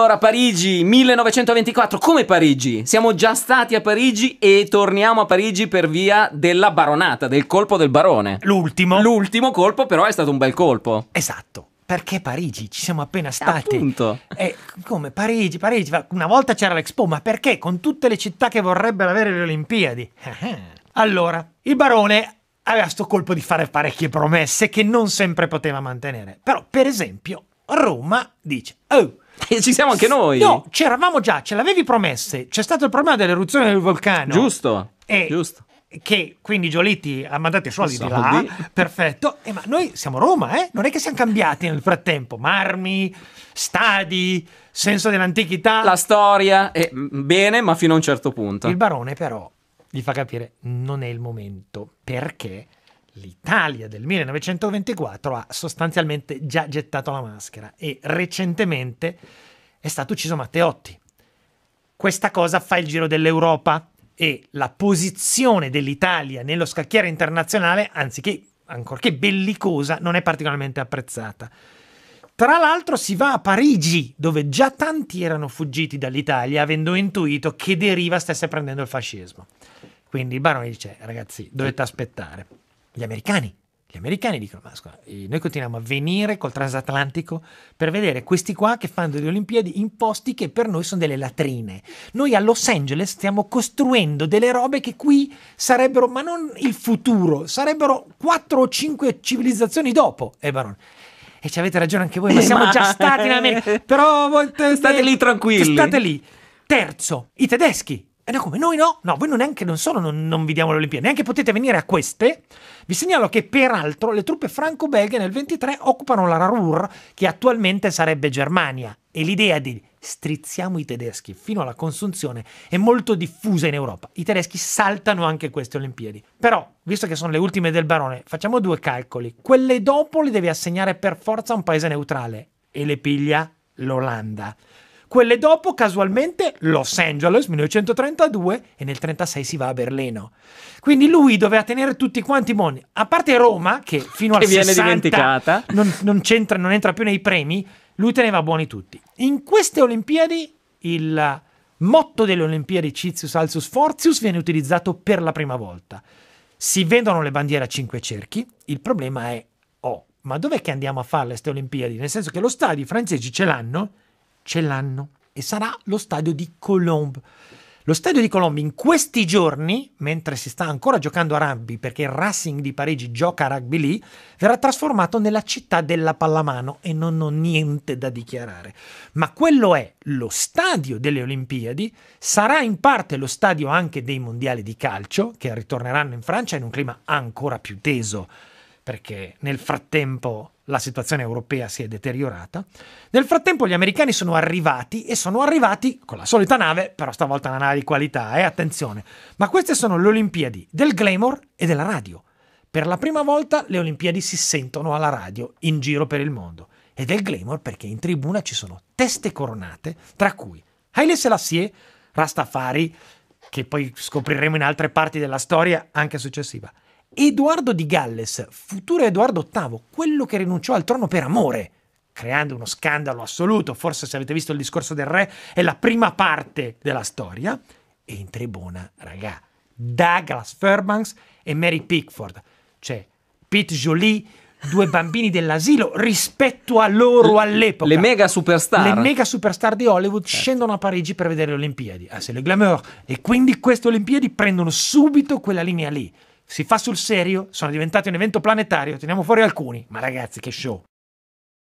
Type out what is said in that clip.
Allora, Parigi 1924, come Parigi? Siamo già stati a Parigi e torniamo a Parigi per via della baronata, del colpo del barone. L'ultimo. L'ultimo colpo, però, è stato un bel colpo. Esatto perché Parigi? Ci siamo appena stati. Appunto. Eh, come Parigi, Parigi, una volta c'era l'Expo, ma perché con tutte le città che vorrebbero avere le Olimpiadi? allora, il barone aveva sto colpo di fare parecchie promesse che non sempre poteva mantenere. Però, per esempio, Roma dice, oh, e ci siamo anche noi. No, c'eravamo già, ce l'avevi promesse. C'è stato il problema dell'eruzione del vulcano. Giusto. E giusto. Che quindi Giolitti ha mandato i soldi, soldi. di là, perfetto. E eh, ma noi siamo Roma, eh? Non è che siamo cambiati nel frattempo. Marmi, stadi, senso dell'antichità. La storia, è eh, bene, ma fino a un certo punto. Il barone, però, gli fa capire: non è il momento perché l'Italia del 1924 ha sostanzialmente già gettato la maschera e recentemente è stato ucciso Matteotti. Questa cosa fa il giro dell'Europa e la posizione dell'Italia nello scacchiere internazionale, anziché ancorché bellicosa, non è particolarmente apprezzata. Tra l'altro si va a Parigi, dove già tanti erano fuggiti dall'Italia, avendo intuito che deriva stesse prendendo il fascismo. Quindi Baroni dice, ragazzi, dovete aspettare gli americani. Gli americani dicono, ma scusa, eh, noi continuiamo a venire col transatlantico per vedere questi qua che fanno le Olimpiadi in posti che per noi sono delle latrine. Noi a Los Angeles stiamo costruendo delle robe che qui sarebbero, ma non il futuro, sarebbero 4 o 5 civilizzazioni dopo, Ebaron. E ci avete ragione anche voi, ma eh, siamo ma... già stati in America. Però state lì tranquilli. State lì. Terzo, i tedeschi e no, come noi no? No, voi non neanche, non solo non, non vi diamo le Olimpiadi, neanche potete venire a queste. Vi segnalo che peraltro le truppe franco-belghe nel 23 occupano la Ruhr, che attualmente sarebbe Germania. E l'idea di strizziamo i tedeschi fino alla consunzione è molto diffusa in Europa. I tedeschi saltano anche queste Olimpiadi. Però, visto che sono le ultime del barone, facciamo due calcoli. Quelle dopo le devi assegnare per forza a un paese neutrale. E le piglia l'Olanda. Quelle dopo, casualmente, Los Angeles 1932 e nel 36 si va a Berlino. Quindi lui doveva tenere tutti quanti buoni, a parte Roma, che fino che al viene 60 dimenticata. Non, non, non entra più nei premi, lui teneva buoni tutti. In queste Olimpiadi il motto delle Olimpiadi Citius Alcius Fortius viene utilizzato per la prima volta. Si vendono le bandiere a cinque cerchi, il problema è, oh, ma dov'è che andiamo a farle queste Olimpiadi? Nel senso che lo stadio i francesi ce l'hanno ce l'hanno e sarà lo stadio di Colombe. Lo stadio di Colombe in questi giorni, mentre si sta ancora giocando a rugby perché il Racing di Parigi gioca a rugby lì, verrà trasformato nella città della pallamano e non ho niente da dichiarare. Ma quello è lo stadio delle Olimpiadi, sarà in parte lo stadio anche dei mondiali di calcio che ritorneranno in Francia in un clima ancora più teso perché nel frattempo la situazione europea si è deteriorata. Nel frattempo gli americani sono arrivati e sono arrivati con la solita nave, però stavolta una nave di qualità, eh, attenzione. Ma queste sono le Olimpiadi del glamour e della radio. Per la prima volta le Olimpiadi si sentono alla radio in giro per il mondo. E del glamour perché in tribuna ci sono teste coronate, tra cui Haile Selassie, Rastafari, che poi scopriremo in altre parti della storia, anche successiva, Edoardo di Galles, futuro Edoardo VIII, quello che rinunciò al trono per amore, creando uno scandalo assoluto, forse se avete visto il discorso del re, è la prima parte della storia, e in tribuna, raga, Douglas Fairbanks e Mary Pickford, cioè Pete Jolie, due bambini dell'asilo rispetto a loro all'epoca. Le mega superstar. Le mega superstar di Hollywood certo. scendono a Parigi per vedere le Olimpiadi, ah, c'est le glamour, e quindi queste Olimpiadi prendono subito quella linea lì si fa sul serio, sono diventati un evento planetario, teniamo fuori alcuni. Ma ragazzi, che show!